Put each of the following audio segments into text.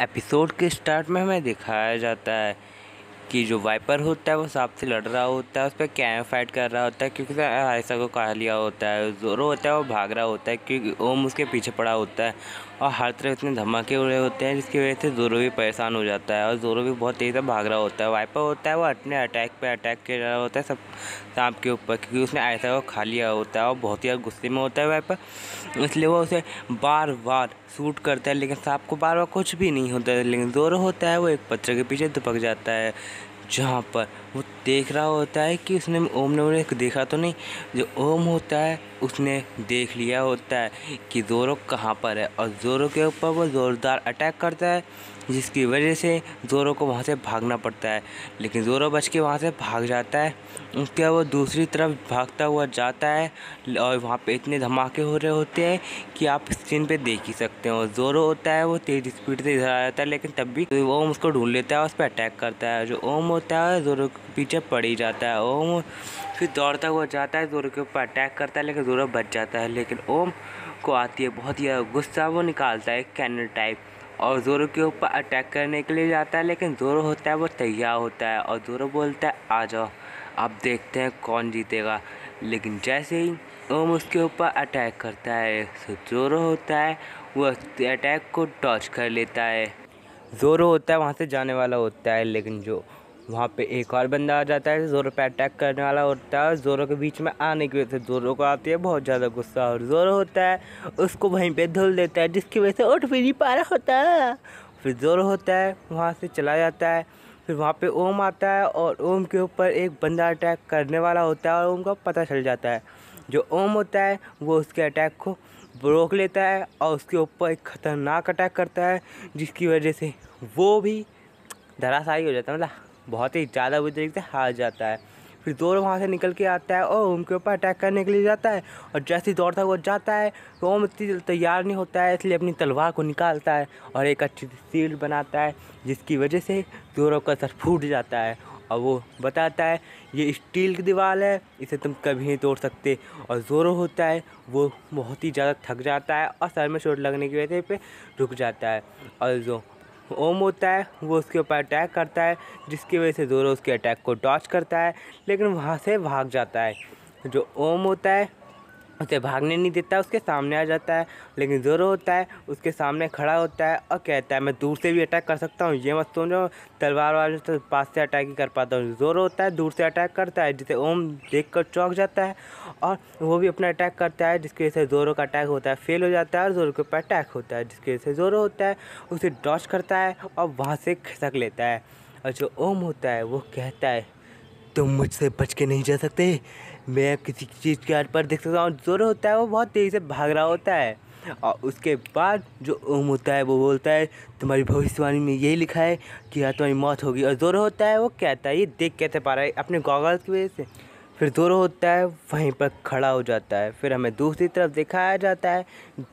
episode के start में हमें दिखाया जाता है कि जो वाइपर होता है वो सांप से लड़ रहा होता है उस पर कैम फाइट कर रहा होता है क्योंकि ऐसा को कहा लिया होता है जोरो होता है वो भाग रहा होता है क्योंकि ओम उसके पीछे पड़ा होता है और हर तरफ इतने धमाके उड़े होते हैं जिसकी वजह से जोरो भी परेशान हो जाता है और जोरो भी बहुत तेज़ी से भाग रहा होता है वाइपर होता है वो अपने अटैक पे अटैक कर रहा होता है सब सांप के ऊपर क्योंकि उसने ऐसा वो खा लिया होता है और बहुत ही गुस्से में होता है वाइपर इसलिए वो उसे बार बार सूट करता है लेकिन सांप को बार बार कुछ भी नहीं होता लेकिन जोरो होता है वो एक पत्थर के पीछे दुपक जाता है जहाँ पर वो देख रहा होता है कि उसने ओम ने उन्हें देखा तो नहीं जो ओम होता है उसने देख लिया होता है कि जोरो कहाँ पर है और जोरो के ऊपर वो ज़ोरदार अटैक करता है जिसकी वजह से जोरो को वहाँ से भागना पड़ता है लेकिन जोरो बच के वहाँ से भाग जाता है उसके वो दूसरी तरफ भागता हुआ जाता है और वहाँ पे इतने धमाके हो रहे होते हैं कि आप स्क्रीन पे देख ही सकते हो जोरो होता है वो तेज़ स्पीड से इधर आ जाता है लेकिन तब भी ओम उसको ढूंढ लेता है और उस पर अटैक करता है जो ओम होता है जोरो के पीछे नीचे पड़ ही जाता है ओम फिर दौड़ता हुआ जाता है दूर के ऊपर अटैक करता है लेकिन जोर बच जाता है लेकिन ओम को आती है बहुत ही गुस्सा वो निकालता है कैनल टाइप और जोरो के ऊपर अटैक करने के लिए जाता है लेकिन जोरो होता है वो तैयार होता है और जोरो बोलता है आ जाओ अब देखते हैं कौन जीतेगा लेकिन जैसे ही ओम उसके ऊपर अटैक करता है तो जोरो होता है वो अटैक को टॉच कर लेता है जोरो होता है वहाँ से जाने वाला होता है लेकिन जो वहाँ पे एक और बंदा आ जाता है जोरों पे अटैक करने वाला होता है जोरो जोरों के बीच में आने की वजह से जोरों को आती है बहुत ज़्यादा गुस्सा और ज़ोर होता है उसको वहीं पे धुल देता है जिसकी वजह से उठ भी नहीं पा रहा होता है फिर जोर होता है वहाँ से चला जाता है फिर वहाँ पे ओम आता है और ओम के ऊपर एक बंदा अटैक करने वाला होता है और ओम का पता चल जाता है जो ओम होता है वो उसके अटैक को रोक लेता है और उसके ऊपर एक ख़तरनाक अटैक करता है जिसकी वजह से वो भी धरासाई हो जाता है मतलब बहुत ही ज़्यादा बुरी तरीके से हार जाता है फिर दौड़ वहाँ से निकल के आता है और उनके ऊपर अटैक करने के लिए जाता है और जैसे ही दौड़ता वो जाता है तो ओम इतनी तैयार नहीं होता है इसलिए अपनी तलवार को निकालता है और एक अच्छी सील बनाता है जिसकी वजह से दौरों का सर फूट जाता है और वो बताता है ये स्टील की दीवार है इसे तुम कभी नहीं तोड़ सकते और जोरो होता है वो बहुत ही ज़्यादा थक जाता है और सर में चोट लगने की वजह पे रुक जाता है और जो ओम होता है वो उसके ऊपर अटैक करता है जिसकी वजह से जोरो उसके अटैक को टॉच करता है लेकिन वहाँ से भाग जाता है जो ओम होता है उसे भागने नहीं देता उसके सामने आ जाता है लेकिन जोर होता है उसके सामने खड़ा होता है और कहता है मैं दूर से भी अटैक कर सकता हूँ ये मत सोचो तलवार वाले तो पास से अटैक ही कर पाता हूँ जोर होता है दूर से अटैक करता है जिसे ओम देख कर चौंक जाता है और वो भी अपना अटैक करता है जिसकी वजह से ज़ोरों का अटैक होता है फेल हो जाता है और ज़ोरों के ऊपर अटैक होता है जिसकी वजह से जोर होता है उसे डॉच करता है और वहाँ से खिसक लेता है और जो ओम होता है वो कहता है तुम मुझसे बच के नहीं जा सकते मैं किसी चीज़ के आर पर देख सकता हूँ जोर होता है वो बहुत तेज़ी से भाग रहा होता है और उसके बाद जो ओम होता है वो बोलता है तुम्हारी भविष्यवाणी में यही लिखा है कि यार तुम्हारी मौत होगी और जोर होता है वो कहता है ये देख कैसे पा रहा है अपने गॉगल्स की वजह से फिर दोरो होता है वहीं पर खड़ा हो जाता है फिर हमें दूसरी तरफ दिखाया जाता है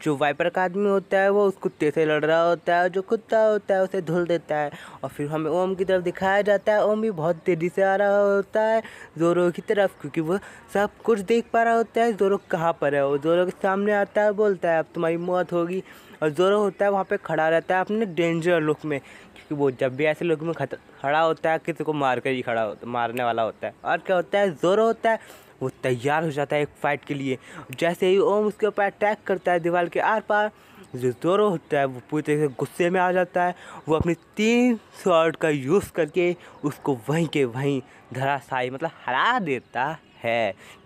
जो वाइपर का आदमी होता है वो उस कुत्ते से लड़ रहा होता है और जो कुत्ता होता है उसे धुल देता है और फिर हमें ओम की तरफ दिखाया जाता है ओम भी बहुत तेज़ी से आ रहा होता है जोरो की तरफ क्योंकि वो सब कुछ देख पा रहा होता है जोरो कहाँ पर है वो जोरो के सामने आता है बोलता है अब तुम्हारी मौत होगी और जोरो होता है वहाँ पर खड़ा रहता है अपने डेंजर लुक में कि वो जब भी ऐसे लोग में खड़ा होता है किसी को मार कर ही खड़ा होता मारने वाला होता है और क्या होता है ज़ोर होता है वो तैयार हो जाता है एक फ़ाइट के लिए जैसे ही ओम उसके ऊपर अटैक करता है दीवार के आर पार जो जोर होता है वो पूरी तरीके से गुस्से में आ जाता है वो अपनी तीन शॉर्ट का यूज़ करके उसको वहीं के वहीं धराशाई मतलब हरा देता है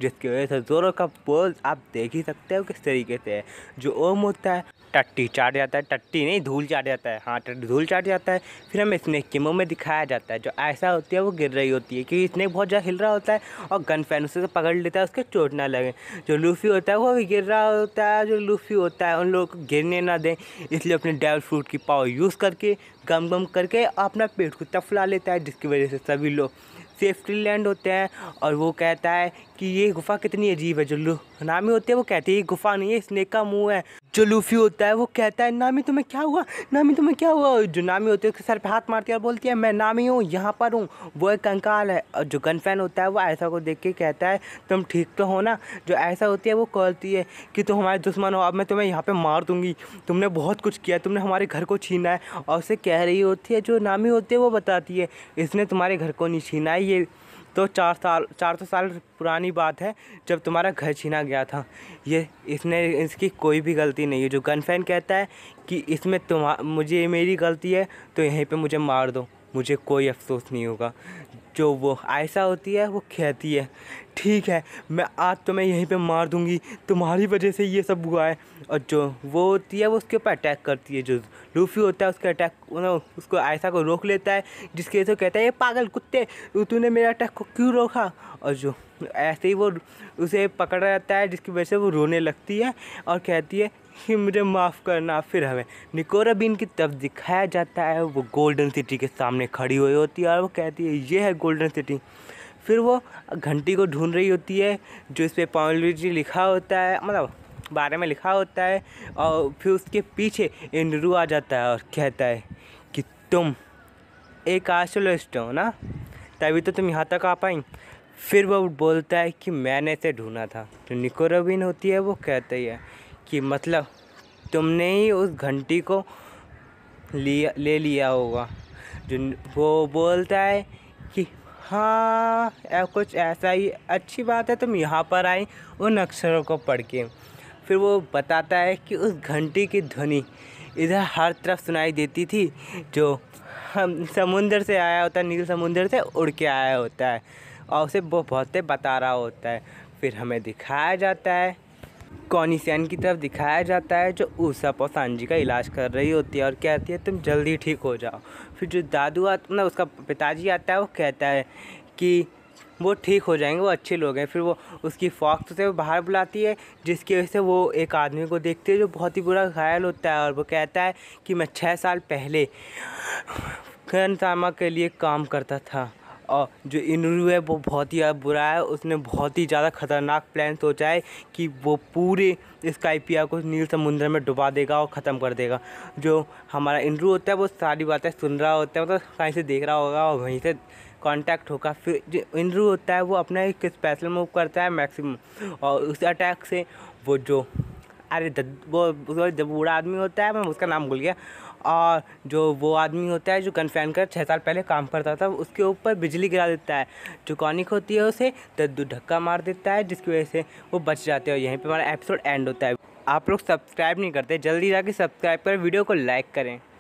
जिसकी वजह से ज़ोरों का पोज आप देख ही सकते हो किस तरीके से जो ओम होता है टट्टी चाट जाता है टट्टी नहीं धूल चाट जाता है हाँ टट्टी धूल चाट जाता है फिर हमें स्नैक के मुँह में दिखाया जाता है जो ऐसा होती है वो गिर रही होती है क्योंकि स्नैक बहुत ज़्यादा हिल रहा होता है और गन फैन उसे पकड़ लेता है उसके चोट ना लगे जो लूफी होता है वो भी गिर रहा होता है जो लूफी होता है उन लोगों को गिरने ना दें इसलिए अपने डेवल फ्रूट की पावर यूज़ करके गम गम करके अपना पेट को तफला लेता है जिसकी वजह से सभी लोग सेफ्टी लैंड होते हैं और वो कहता है कि ये गुफा कितनी अजीब है जो नामी होते हैं वो कहते हैं ये गुफा नहीं है स्नेक का मुंह है जो लूफी होता है वो कहता है नामी तुम्हें क्या हुआ नामी तुम्हें क्या हुआ जो नामी होती है उसके सर पे हाथ मारती है और बोलती है मैं नामी हूँ यहाँ पर हूँ वो एक कंकाल है और जो गन फैन होता है वो ऐसा को देख के कहता है तुम ठीक तो हो ना जो ऐसा होती है वो कहती है कि तुम हमारे दुश्मन हो अब मैं तुम्हें यहाँ पर मार दूँगी तुमने बहुत कुछ किया तुमने हमारे घर को छीना है और उसे कह रही होती है जो नामी होती है वो बताती है इसने तुम्हारे घर को नहीं छीना है ये तो चार साल चार सौ साल पुरानी बात है जब तुम्हारा घर छीना गया था ये इसने इसकी कोई भी गलती नहीं है जो गन फैन कहता है कि इसमें तुम्हारा मुझे मेरी गलती है तो यहीं पे मुझे मार दो मुझे कोई अफसोस नहीं होगा जो वो ऐसा होती है वो कहती है ठीक है मैं आज तो मैं यहीं पे मार दूँगी तुम्हारी वजह से ये सब हुआ है और जो वो होती है वो उसके ऊपर अटैक करती है जो लूफी होता है उसके अटैक उसको ऐसा को रोक लेता है जिसके वजह से कहता है ये पागल कुत्ते तूने मेरे अटैक को क्यों रोका और जो ऐसे ही वो उसे पकड़ा जाता है जिसकी वजह से वो रोने लगती है और कहती है ही मुझे माफ़ करना फिर हमें निकोरा बीन की तब दिखाया जाता है वो गोल्डन सिटी के सामने खड़ी हुई होती है और वो कहती है ये है गोल्डन सिटी फिर वो घंटी को ढूंढ रही होती है जो इस पर पॉलिटी लिखा होता है मतलब बारे में लिखा होता है और फिर उसके पीछे इंद्रू आ जाता है और कहता है कि तुम एक आर्शोलिस्ट हो ना तभी तो तुम यहाँ तक आ पाई फिर वो बोलता है कि मैंने इसे ढूंढा था जो निकोराबिन होती है वो कहती है कि मतलब तुमने ही उस घंटी को लिया ले लिया होगा जो वो बोलता है कि हाँ या कुछ ऐसा ही अच्छी बात है तुम यहाँ पर आई उन अक्षरों को पढ़ के फिर वो बताता है कि उस घंटी की ध्वनि इधर हर तरफ सुनाई देती थी जो हम समुंदर से आया होता है नील समुंदर से उड़ के आया होता है और उसे वो बहुत बता रहा होता है फिर हमें दिखाया जाता है कॉनिसन की तरफ दिखाया जाता है जो ऊषा पोसान जी का इलाज कर रही होती है और कहती है तुम जल्दी ठीक हो जाओ फिर जो दादू आता मतलब ना उसका पिताजी आता है वो कहता है कि वो ठीक हो जाएंगे वो अच्छे लोग हैं फिर वो उसकी फॉक्स उसे बाहर बुलाती है जिसकी वजह से वो एक आदमी को देखती है जो बहुत ही बुरा घायल होता है और वो कहता है कि मैं छः साल पहले खनसामा के लिए काम करता था और जो इनरू है वो बहुत ही बुरा है उसने बहुत ही ज़्यादा ख़तरनाक प्लान सोचा है कि वो पूरे स्काइपिया को नील समुद्र में डुबा देगा और ख़त्म कर देगा जो हमारा इनरू होता है वो सारी बातें सुन रहा होता है मतलब तो कहीं से देख रहा होगा और वहीं से कांटेक्ट होगा फिर जो इनरू होता है वो अपना एक स्पेशल मूव करता है मैक्सिमम और उस अटैक से वो जो अरे वो जब बूढ़ा आदमी होता है मैं उसका नाम भूल गया और जो वो आदमी होता है जो गन फैन कर छः साल पहले काम करता था उसके ऊपर बिजली गिरा देता है जो कॉनिक होती है उसे दद्दू धक्का मार देता है जिसकी वजह से वो बच जाते हैं यहीं पर हमारा एपिसोड एंड होता है आप लोग सब्सक्राइब नहीं करते जल्दी जाके सब्सक्राइब करें वीडियो को लाइक करें